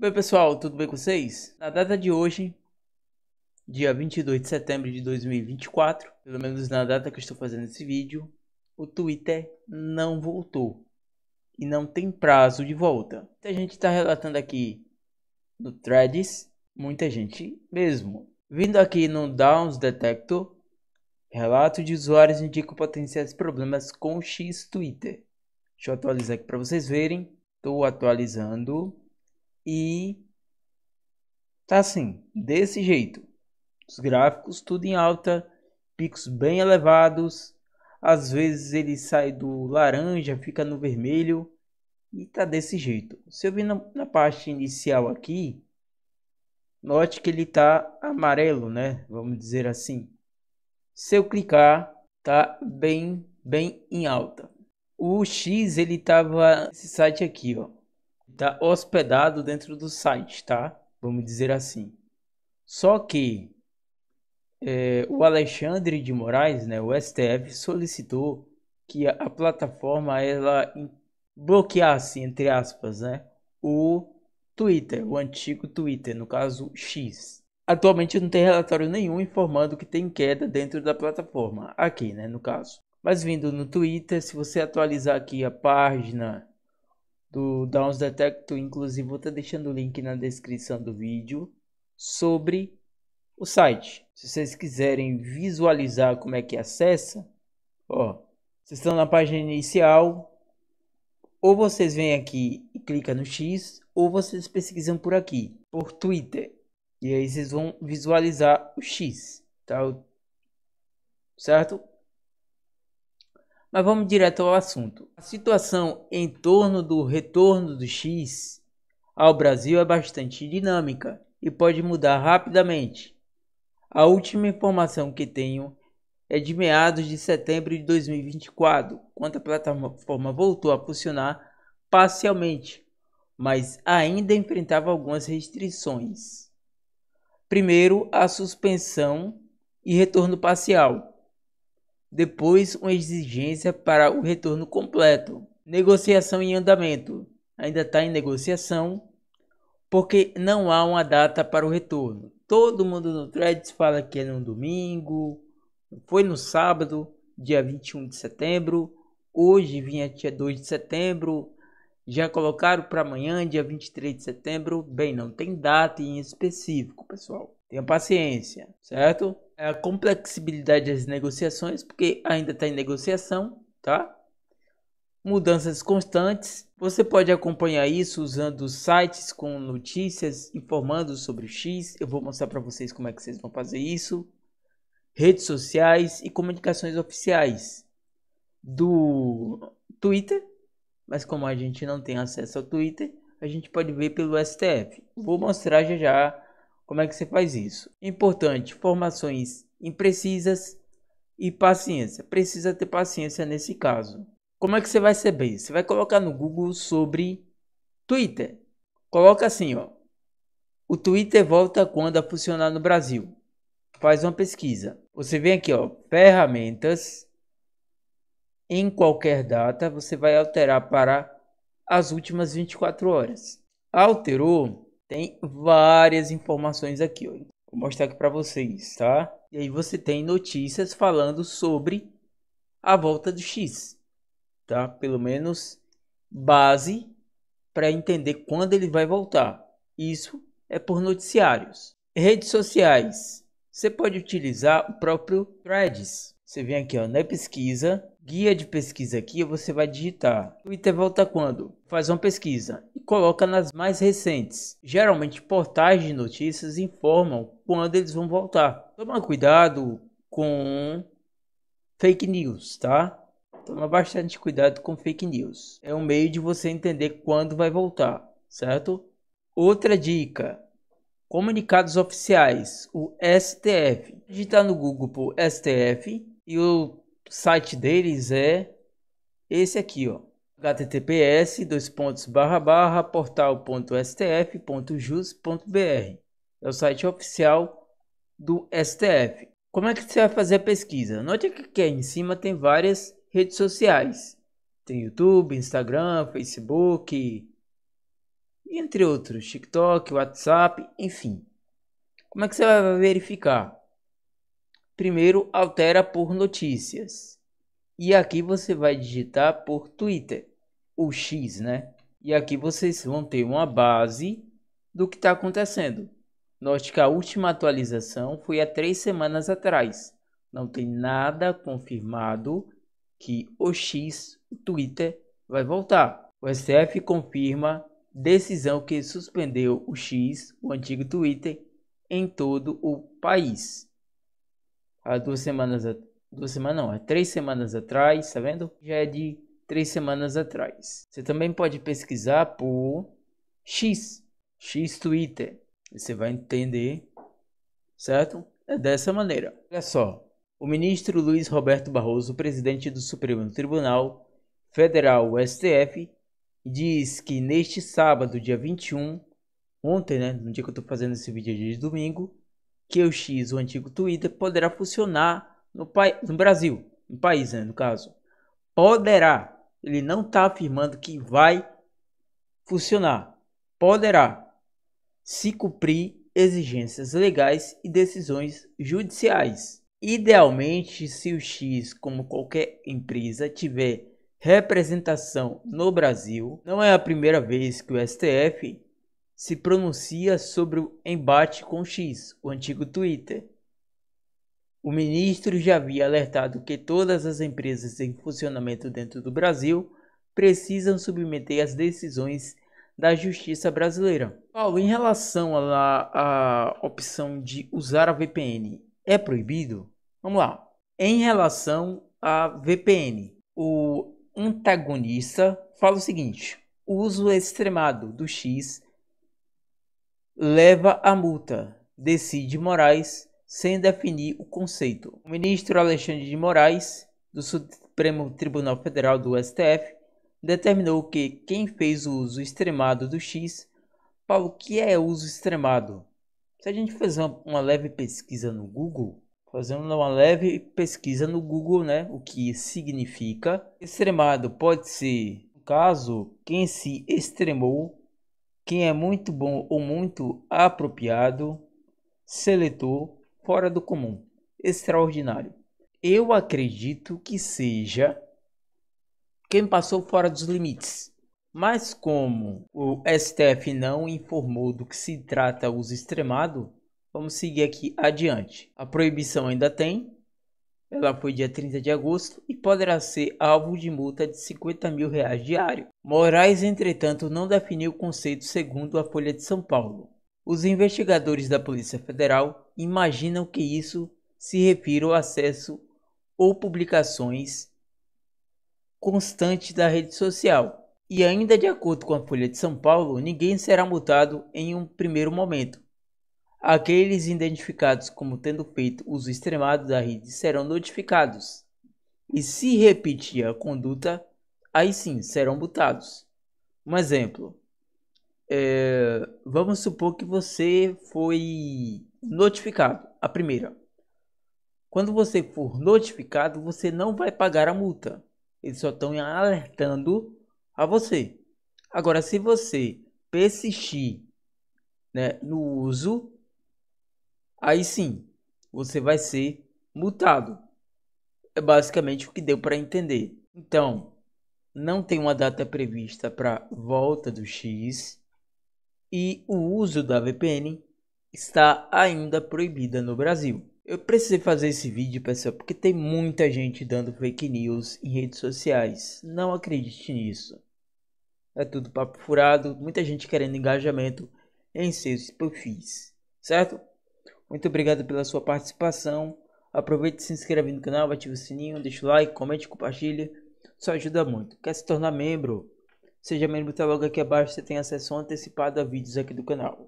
Oi pessoal, tudo bem com vocês? Na data de hoje, dia 22 de setembro de 2024, pelo menos na data que estou fazendo esse vídeo, o Twitter não voltou e não tem prazo de volta. A gente está relatando aqui no Threads, muita gente mesmo. Vindo aqui no Downs Detector, relato de usuários indica potenciais problemas com X Twitter. Deixa eu atualizar aqui para vocês verem. Estou atualizando. E tá assim, desse jeito. Os gráficos tudo em alta, picos bem elevados. Às vezes ele sai do laranja, fica no vermelho e tá desse jeito. Se eu vir na, na parte inicial aqui, note que ele tá amarelo, né? Vamos dizer assim. Se eu clicar, tá bem, bem em alta. O X ele tava esse site aqui, ó está hospedado dentro do site, tá? Vamos dizer assim. Só que é, o Alexandre de Moraes, né, o STF, solicitou que a, a plataforma ela bloqueasse, entre aspas, né, o Twitter, o antigo Twitter, no caso X. Atualmente não tem relatório nenhum informando que tem queda dentro da plataforma, aqui, né, no caso. Mas vindo no Twitter, se você atualizar aqui a página do Downs Detector, inclusive vou estar tá deixando o link na descrição do vídeo sobre o site. Se vocês quiserem visualizar como é que acessa, ó, vocês estão na página inicial, ou vocês vêm aqui e clicam no X, ou vocês pesquisam por aqui, por Twitter, e aí vocês vão visualizar o X, tá? Certo? Mas vamos direto ao assunto. A situação em torno do retorno do X ao Brasil é bastante dinâmica e pode mudar rapidamente. A última informação que tenho é de meados de setembro de 2024, quando a plataforma voltou a funcionar parcialmente, mas ainda enfrentava algumas restrições. Primeiro, a suspensão e retorno parcial depois uma exigência para o retorno completo. Negociação em andamento ainda está em negociação porque não há uma data para o retorno. Todo mundo no Threads fala que é no domingo, foi no sábado, dia 21 de setembro, hoje vinha dia 2 de setembro, já colocaram para amanhã, dia 23 de setembro. Bem, não tem data em específico, pessoal. Tenha paciência, certo? a complexibilidade das negociações, porque ainda está em negociação, tá? Mudanças constantes. Você pode acompanhar isso usando sites com notícias informando sobre o X. Eu vou mostrar para vocês como é que vocês vão fazer isso. Redes sociais e comunicações oficiais do Twitter, mas como a gente não tem acesso ao Twitter, a gente pode ver pelo STF. Vou mostrar já já como é que você faz isso? Importante, formações imprecisas e paciência. Precisa ter paciência nesse caso. Como é que você vai saber? Você vai colocar no Google sobre Twitter. Coloca assim, ó. O Twitter volta quando a funcionar no Brasil. Faz uma pesquisa. Você vem aqui, ó, ferramentas. Em qualquer data, você vai alterar para as últimas 24 horas. Alterou, tem várias informações aqui, ó. Vou mostrar aqui para vocês, tá? E aí você tem notícias falando sobre a volta do X, tá? Pelo menos base para entender quando ele vai voltar. Isso é por noticiários. Redes sociais. Você pode utilizar o próprio Threads. Você vem aqui ó, na pesquisa, guia de pesquisa aqui, você vai digitar. Twitter volta quando? Faz uma pesquisa coloca nas mais recentes. Geralmente, portais de notícias informam quando eles vão voltar. Toma cuidado com fake news, tá? Toma bastante cuidado com fake news. É um meio de você entender quando vai voltar, certo? Outra dica: comunicados oficiais, o STF. Digitar tá no Google por STF e o site deles é esse aqui, ó https dois pontos barra barra portal.stf.jus.br é o site oficial do STF. Como é que você vai fazer a pesquisa? Note que aqui em cima tem várias redes sociais. Tem YouTube, Instagram, Facebook, entre outros, TikTok, WhatsApp, enfim. Como é que você vai verificar? Primeiro, altera por notícias. E aqui você vai digitar por Twitter, o X, né? E aqui vocês vão ter uma base do que está acontecendo. Note que a última atualização foi há três semanas atrás. Não tem nada confirmado que o X, o Twitter, vai voltar. O STF confirma decisão que suspendeu o X, o antigo Twitter, em todo o país. Há duas semanas atrás duas semanas não, é três semanas atrás, tá vendo? Já é de três semanas atrás. Você também pode pesquisar por X, X Twitter. Você vai entender, certo? É dessa maneira. Olha só, o ministro Luiz Roberto Barroso, presidente do Supremo Tribunal Federal, STF, diz que neste sábado, dia 21, ontem, né, no dia que eu estou fazendo esse vídeo de domingo, que o X, o antigo Twitter, poderá funcionar no, pai, no Brasil, no país, né, no caso, poderá, ele não está afirmando que vai funcionar, poderá se cumprir exigências legais e decisões judiciais. Idealmente, se o X, como qualquer empresa, tiver representação no Brasil, não é a primeira vez que o STF se pronuncia sobre o embate com o X, o antigo Twitter. O ministro já havia alertado que todas as empresas em funcionamento dentro do Brasil precisam submeter as decisões da justiça brasileira. Paulo, em relação à opção de usar a VPN, é proibido? Vamos lá. Em relação à VPN, o antagonista fala o seguinte: o uso extremado do X leva à multa, decide Moraes sem definir o conceito. O ministro Alexandre de Moraes, do Supremo Tribunal Federal do STF, determinou que quem fez o uso extremado do X, Paulo, o que é uso extremado? Se a gente fizer uma leve pesquisa no Google, fazendo uma leve pesquisa no Google, né, o que significa extremado pode ser, no caso, quem se extremou, quem é muito bom ou muito apropriado, seletor, fora do comum, extraordinário. Eu acredito que seja quem passou fora dos limites. Mas como o STF não informou do que se trata o uso extremado, vamos seguir aqui adiante. A proibição ainda tem, ela foi dia 30 de agosto e poderá ser alvo de multa de 50 mil reais diário. Moraes, entretanto, não definiu o conceito segundo a Folha de São Paulo. Os investigadores da Polícia Federal imaginam que isso se refira ao acesso ou publicações constantes da rede social. E ainda de acordo com a Folha de São Paulo, ninguém será multado em um primeiro momento. Aqueles identificados como tendo feito uso extremado da rede serão notificados. E se repetir a conduta, aí sim serão multados. Um exemplo: é, vamos supor que você foi notificado. A primeira. Quando você for notificado, você não vai pagar a multa. Eles só estão alertando a você. Agora, se você persistir né, no uso, aí sim você vai ser multado. É basicamente o que deu para entender. Então, não tem uma data prevista para volta do X, e o uso da VPN está ainda proibida no Brasil. Eu precisei fazer esse vídeo, pessoal, porque tem muita gente dando fake news em redes sociais. Não acredite nisso. É tudo papo furado, muita gente querendo engajamento em seus perfis, certo? Muito obrigado pela sua participação. Aproveite e se inscreve no canal, ative o sininho, deixa o like, comente, compartilha. Isso ajuda muito. Quer se tornar membro? Seja membro, do logo aqui abaixo, você tem acesso antecipado a vídeos aqui do canal.